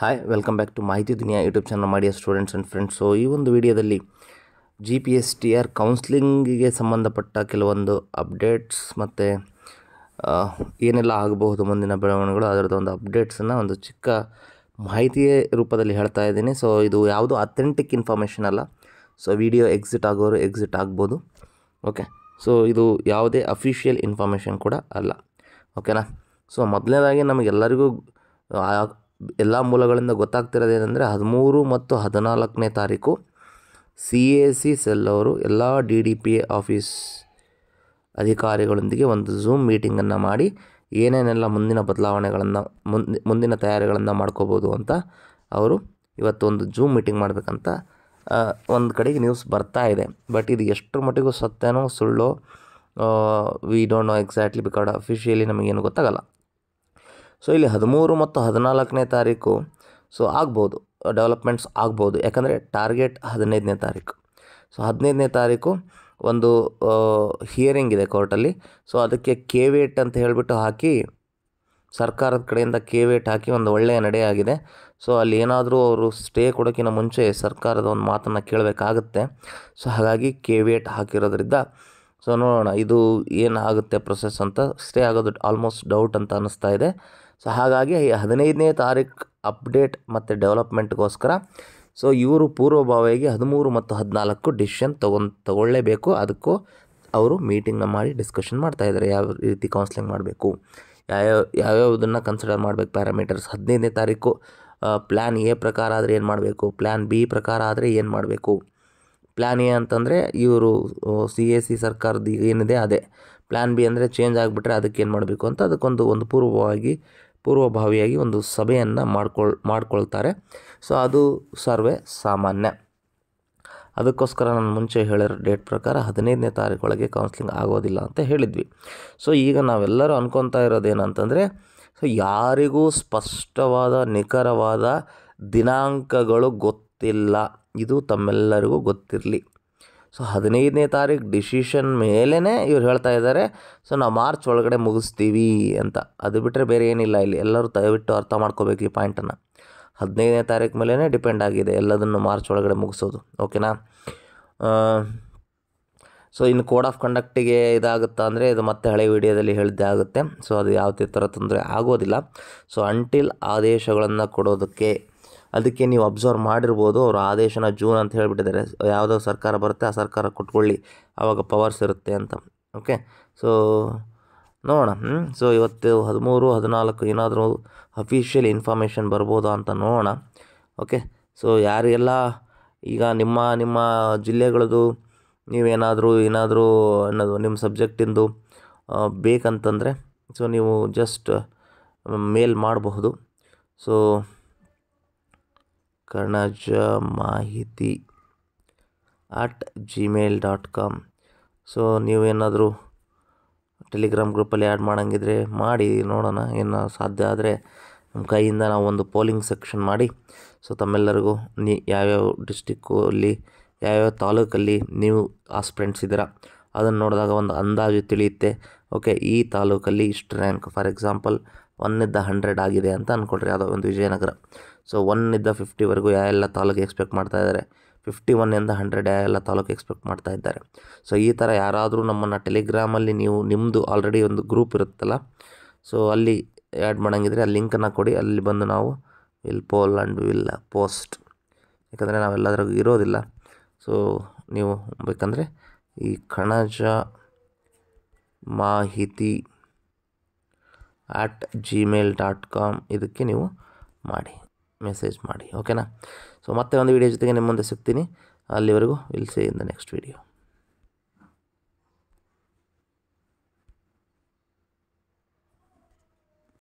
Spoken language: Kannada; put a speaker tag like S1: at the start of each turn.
S1: hi welcome back to Mahiti Duniya YouTube channel ಮಾಡಿಯ ಸ್ಟೂಡೆಂಟ್ಸ್ ಆ್ಯಂಡ್ ಫ್ರೆಂಡ್ಸ್ ಸೊ ಈ ಒಂದು ವಿಡಿಯೋದಲ್ಲಿ G P S T R ಕೌನ್ಸ್ಲಿಂಗಿಗೆ ಸಂಬಂಧಪಟ್ಟ ಕೆಲವೊಂದು ಅಪ್ಡೇಟ್ಸ್ ಮತ್ತು ಏನೆಲ್ಲ ಆಗಬಹುದು ಮುಂದಿನ ಬೆಳವಣಿಗೆಗಳು ಅದರದ್ದು ಒಂದು ಅಪ್ಡೇಟ್ಸನ್ನು ಒಂದು ಚಿಕ್ಕ ಮಾಹಿತಿಯ ರೂಪದಲ್ಲಿ ಹೇಳ್ತಾ ಇದ್ದೀನಿ ಸೊ ಇದು ಯಾವುದು ಅಥೆಂಟಿಕ್ ಇನ್ಫಾರ್ಮೇಷನ್ ಅಲ್ಲ ಸೊ ವಿಡಿಯೋ ಎಕ್ಸಿಟ್ ಆಗೋರು ಎಕ್ಸಿಟ್ ಆಗ್ಬೋದು ಓಕೆ ಸೊ ಇದು ಯಾವುದೇ ಅಫಿಷಿಯಲ್ ಇನ್ಫಾರ್ಮೇಷನ್ ಕೂಡ ಅಲ್ಲ ಓಕೆನಾ ಸೊ ಮೊದಲನೇದಾಗಿ ನಮಗೆಲ್ಲರಿಗೂ ಎಲ್ಲ ಮೂಲಗಳಿಂದ ಗೊತ್ತಾಗ್ತಿರೋದೇನೆಂದರೆ ಹದಿಮೂರು ಮತ್ತು ಹದಿನಾಲ್ಕನೇ ತಾರೀಕು ಸಿ ಎ ಸಿ ಸೆಲ್ ಅವರು ಎಲ್ಲ ಡಿ ಡಿ ಪಿ ಆಫೀಸ್ ಅಧಿಕಾರಿಗಳೊಂದಿಗೆ ಒಂದು ಝೂಮ್ ಮೀಟಿಂಗನ್ನು ಮಾಡಿ ಏನೇನೆಲ್ಲ ಮುಂದಿನ ಬದಲಾವಣೆಗಳನ್ನು ಮುಂದೆ ಮುಂದಿನ ತಯಾರಿಗಳನ್ನು ಮಾಡ್ಕೋಬೋದು ಅಂತ ಅವರು ಇವತ್ತೊಂದು ಝೂಮ್ ಮೀಟಿಂಗ್ ಮಾಡಬೇಕಂತ ಒಂದು ಕಡೆಗೆ ನ್ಯೂಸ್ ಬರ್ತಾ ಇದೆ ಬಟ್ ಇದು ಎಷ್ಟರ ಮಟ್ಟಿಗೂ ಸತ್ಯನೋ ಸುಳ್ಳು we don't know exactly because officially ನಮಗೇನು ಗೊತ್ತಾಗಲ್ಲ ಸೊ ಇಲ್ಲಿ ಹದಿಮೂರು ಮತ್ತು ಹದಿನಾಲ್ಕನೇ ತಾರೀಕು ಸೊ ಆಗ್ಬೋದು ಡೆವಲಪ್ಮೆಂಟ್ಸ್ ಆಗ್ಬೋದು ಯಾಕಂದರೆ ಟಾರ್ಗೆಟ್ ಹದಿನೈದನೇ ತಾರೀಕು ಸೊ ಹದಿನೈದನೇ ತಾರೀಕು ಒಂದು ಹಿಯರಿಂಗ್ ಇದೆ ಕೋರ್ಟಲ್ಲಿ ಸೊ ಅದಕ್ಕೆ ಕೆ ವೇಟ್ ಅಂತ ಹೇಳಿಬಿಟ್ಟು ಹಾಕಿ ಸರ್ಕಾರದ ಕಡೆಯಿಂದ ಕೆ ವೇಟ್ ಹಾಕಿ ಒಂದು ಒಳ್ಳೆಯ ನಡೆಯಾಗಿದೆ ಸೊ ಅಲ್ಲಿ ಏನಾದರೂ ಅವರು ಸ್ಟೇ ಕೊಡೋಕ್ಕಿಂತ ಮುಂಚೆ ಸರ್ಕಾರದ ಒಂದು ಮಾತನ್ನು ಕೇಳಬೇಕಾಗತ್ತೆ ಸೊ ಹಾಗಾಗಿ ಕೆ ವೇಟ್ ಹಾಕಿರೋದ್ರಿಂದ ಸೊ ನೋಡೋಣ ಇದು ಏನಾಗುತ್ತೆ ಪ್ರೊಸೆಸ್ ಅಂತ ಸ್ಟೇ ಆಗೋದು ಆಲ್ಮೋಸ್ಟ್ ಡೌಟ್ ಅಂತ ಅನ್ನಿಸ್ತಾ ಇದೆ ಸೊ ಹಾಗಾಗಿ ಹದಿನೈದನೇ ತಾರೀಕು ಅಪ್ಡೇಟ್ ಮತ್ತು ಡೆವಲಪ್ಮೆಂಟ್ಗೋಸ್ಕರ ಸೊ ಇವರು ಪೂರ್ವಭಾವಿಯಾಗಿ ಹದಿಮೂರು ಮತ್ತು ಹದಿನಾಲ್ಕು ಡಿಸಿಷನ್ ತೊಗೊಂಡು ತೊಗೊಳ್ಳೇಬೇಕು ಅದಕ್ಕೂ ಅವರು ಮೀಟಿಂಗ್ನ ಮಾಡಿ ಡಿಸ್ಕಷನ್ ಮಾಡ್ತಾಯಿದ್ದಾರೆ ಯಾವ ರೀತಿ ಕೌನ್ಸಿಲಿಂಗ್ ಮಾಡಬೇಕು ಯಾವ್ಯಾವ ಯಾವ್ಯಾವುದನ್ನು ಕನ್ಸಿಡರ್ ಮಾಡಬೇಕು ಪ್ಯಾರಾಮೀಟರ್ಸ್ ಹದಿನೈದನೇ ತಾರೀಕು ಪ್ಲ್ಯಾನ್ ಎ ಪ್ರಕಾರ ಆದರೆ ಏನು ಮಾಡಬೇಕು ಪ್ಲ್ಯಾನ್ ಬಿ ಪ್ರಕಾರ ಆದರೆ ಏನು ಮಾಡಬೇಕು ಪ್ಲ್ಯಾನ್ ಎ ಅಂತಂದರೆ ಇವರು ಸಿ ಎ ಸಿ ಸರ್ಕಾರದ ಏನಿದೆ ಅದೇ ಪ್ಲ್ಯಾನ್ ಬಿ ಅಂದರೆ ಚೇಂಜ್ ಆಗಿಬಿಟ್ರೆ ಅದಕ್ಕೆ ಏನು ಮಾಡಬೇಕು ಅಂತ ಅದಕ್ಕೊಂದು ಒಂದು ಪೂರ್ವವಾಗಿ ಪೂರ್ವಭಾವಿಯಾಗಿ ಒಂದು ಸಭೆಯನ್ನು ಮಾಡ್ಕೊಳ್ ಮಾಡ್ಕೊಳ್ತಾರೆ ಸೊ ಅದು ಸರ್ವೇ ಸಾಮಾನ್ಯ ಅದಕ್ಕೋಸ್ಕರ ನಾನು ಮುಂಚೆ ಹೇಳಿರೋ ಡೇಟ್ ಪ್ರಕಾರ ಹದಿನೈದನೇ ತಾರೀಕು ಕೌನ್ಸಿಲಿಂಗ್ ಆಗೋದಿಲ್ಲ ಅಂತ ಹೇಳಿದ್ವಿ ಸೊ ಈಗ ನಾವೆಲ್ಲರೂ ಅನ್ಕೊತಾ ಇರೋದೇನಂತಂದರೆ ಸೊ ಯಾರಿಗೂ ಸ್ಪಷ್ಟವಾದ ನಿಖರವಾದ ದಿನಾಂಕಗಳು ಗೊತ್ತಿಲ್ಲ ಇದು ತಮ್ಮೆಲ್ಲರಿಗೂ ಗೊತ್ತಿರಲಿ ಸೊ ಹದಿನೈದನೇ ತಾರೀಕು ಡಿಸಿಷನ್ ಮೇಲೇ ಇವ್ರು ಹೇಳ್ತಾ ಇದ್ದಾರೆ ಸೊ ನಾವು ಮಾರ್ಚ್ ಒಳಗಡೆ ಮುಗಿಸ್ತೀವಿ ಅಂತ ಅದು ಬಿಟ್ಟರೆ ಬೇರೆ ಏನಿಲ್ಲ ಇಲ್ಲಿ ಎಲ್ಲರೂ ದಯವಿಟ್ಟು ಅರ್ಥ ಮಾಡ್ಕೋಬೇಕು ಈ ಪಾಯಿಂಟನ್ನು ಹದಿನೈದನೇ ತಾರೀಕು ಮೇಲೇ ಡಿಪೆಂಡ್ ಆಗಿದೆ ಎಲ್ಲದನ್ನು ಮಾರ್ಚ್ ಒಳಗಡೆ ಮುಗಿಸೋದು ಓಕೆನಾ ಸೊ ಇನ್ನು ಕೋಡ್ ಆಫ್ ಕಂಡಕ್ಟಿಗೆ ಇದಾಗುತ್ತಾ ಅಂದರೆ ಇದು ಮತ್ತೆ ಹಳೆ ವಿಡಿಯೋದಲ್ಲಿ ಹೇಳಿದ್ದೇ ಆಗುತ್ತೆ ಸೊ ಅದು ಯಾವುದೇ ಥರ ತೊಂದರೆ ಆಗೋದಿಲ್ಲ ಸೊ ಅಂಟಿಲ್ ಆದೇಶಗಳನ್ನು ಕೊಡೋದಕ್ಕೆ ಅದಕ್ಕೆ ನೀವು ಅಬ್ಸರ್ವ್ ಮಾಡಿರ್ಬೋದು ಅವರು ಆದೇಶನ ಜೂನ್ ಅಂತ ಹೇಳಿಬಿಟ್ಟಿದ್ದಾರೆ ಯಾವುದೋ ಸರ್ಕಾರ ಬರುತ್ತೆ ಆ ಸರ್ಕಾರ ಕೊಟ್ಕೊಳ್ಳಿ ಆವಾಗ ಪವರ್ಸ್ ಇರುತ್ತೆ ಅಂತ ಓಕೆ ಸೊ ನೋಡೋಣ ಸೊ ಇವತ್ತು ಹದಿಮೂರು ಹದಿನಾಲ್ಕು ಏನಾದರೂ ಅಫಿಷಿಯಲ್ ಇನ್ಫಾರ್ಮೇಷನ್ ಬರ್ಬೋದು ಅಂತ ನೋಡೋಣ ಓಕೆ ಸೊ ಯಾರಿಗೆಲ್ಲ ಈಗ ನಿಮ್ಮ ನಿಮ್ಮ ಜಿಲ್ಲೆಗಳದು ನೀವೇನಾದರೂ ಏನಾದರೂ ಅನ್ನೋದು ನಿಮ್ಮ ಸಬ್ಜೆಕ್ಟಿಂದು ಬೇಕಂತಂದರೆ ಸೊ ನೀವು ಜಸ್ಟ್ ಮೇಲ್ ಮಾಡಬಹುದು so Kanaja Mahiti at Gmail dot com so ನೀವೇನಾದರೂ ಟೆಲಿಗ್ರಾಮ್ ಗ್ರೂಪಲ್ಲಿ ಆ್ಯಡ್ ಮಾಡೋಂಗಿದ್ರೆ ಮಾಡಿ ನೋಡೋಣ ಏನು ಸಾಧ್ಯ ಆದರೆ ನಮ್ಮ ಕೈಯಿಂದ ನಾವು ಒಂದು ಪೋಲಿಂಗ್ ಸೆಕ್ಷನ್ ಮಾಡಿ ಸೊ ತಮ್ಮೆಲ್ಲರಿಗೂ ನೀ ಯಾವ್ಯಾವ ಡಿಸ್ಟಿಕ್ಕಲ್ಲಿ ಯಾವ್ಯಾವ ತಾಲೂಕಲ್ಲಿ ನೀವು ಆಸ್ಪ್ರೆಂಟ್ಸ್ ಇದ್ದೀರಾ ಅದನ್ನು ನೋಡಿದಾಗ ಒಂದು ಅಂದಾಜು ತಿಳಿಯುತ್ತೆ ಓಕೆ ಈ ತಾಲೂಕಲ್ಲಿ ಇಷ್ಟು ರ್ಯಾಂಕ್ ಫಾರ್ ಎಕ್ಸಾಂಪಲ್ ಒನ್ನಿಂದ ಹಂಡ್ರೆಡ್ ಆಗಿದೆ ಅಂತ ಅಂದ್ಕೊಳ್ರಿ ಯಾವುದೋ ಒಂದು ವಿಜಯನಗರ ಸೊ ಒನ್ನಿಂದ ಫಿಫ್ಟಿವರೆಗೂ ಎಲ್ಲ ತಾಲೂಕು ಎಕ್ಸ್ಪೆಕ್ಟ್ ಮಾಡ್ತಾ ಇದ್ದಾರೆ ಫಿಫ್ಟಿ ಒನ್ನಿಂದ ಹಂಡ್ರೆಡ್ ಯಾವ ಎಲ್ಲ ತಾಲೂಕು ಎಕ್ಸ್ಪೆಕ್ಟ್ ಮಾಡ್ತಾ ಇದ್ದಾರೆ ಸೊ ಈ ಥರ ಯಾರಾದರೂ ನಮ್ಮನ್ನು ಟೆಲಿಗ್ರಾಮಲ್ಲಿ ನೀವು ನಿಮ್ಮದು ಆಲ್ರೆಡಿ ಒಂದು ಗ್ರೂಪ್ ಇರುತ್ತಲ್ಲ ಸೊ ಅಲ್ಲಿ ಆ್ಯಡ್ ಮಾಡೋಂಗಿದ್ರೆ ಆ ಲಿಂಕನ್ನು ಕೊಡಿ ಅಲ್ಲಿ ಬಂದು ನಾವು will poll and will post ಯಾಕಂದರೆ ನಾವೆಲ್ಲದ್ರಾಗೂ ಇರೋದಿಲ್ಲ ಸೊ ನೀವು ಬೇಕಂದರೆ ಈ ಕಣಜ ಮಾಹಿತಿ ಆಟ್ ಜಿಮೇಲ್ ಡಾಟ್ ಕಾಮ್ ಇದಕ್ಕೆ ನೀವು ಮಾಡಿ ಮೆಸೇಜ್ ಮಾಡಿ ಓಕೆನಾ ಸೊ ಮತ್ತೆ ಒಂದು ವೀಡಿಯೋ ಜೊತೆಗೆ ನಿಮ್ಮ ಮುಂದೆ ಸಿಗ್ತೀನಿ ಅಲ್ಲಿವರೆಗೂ will say in the next video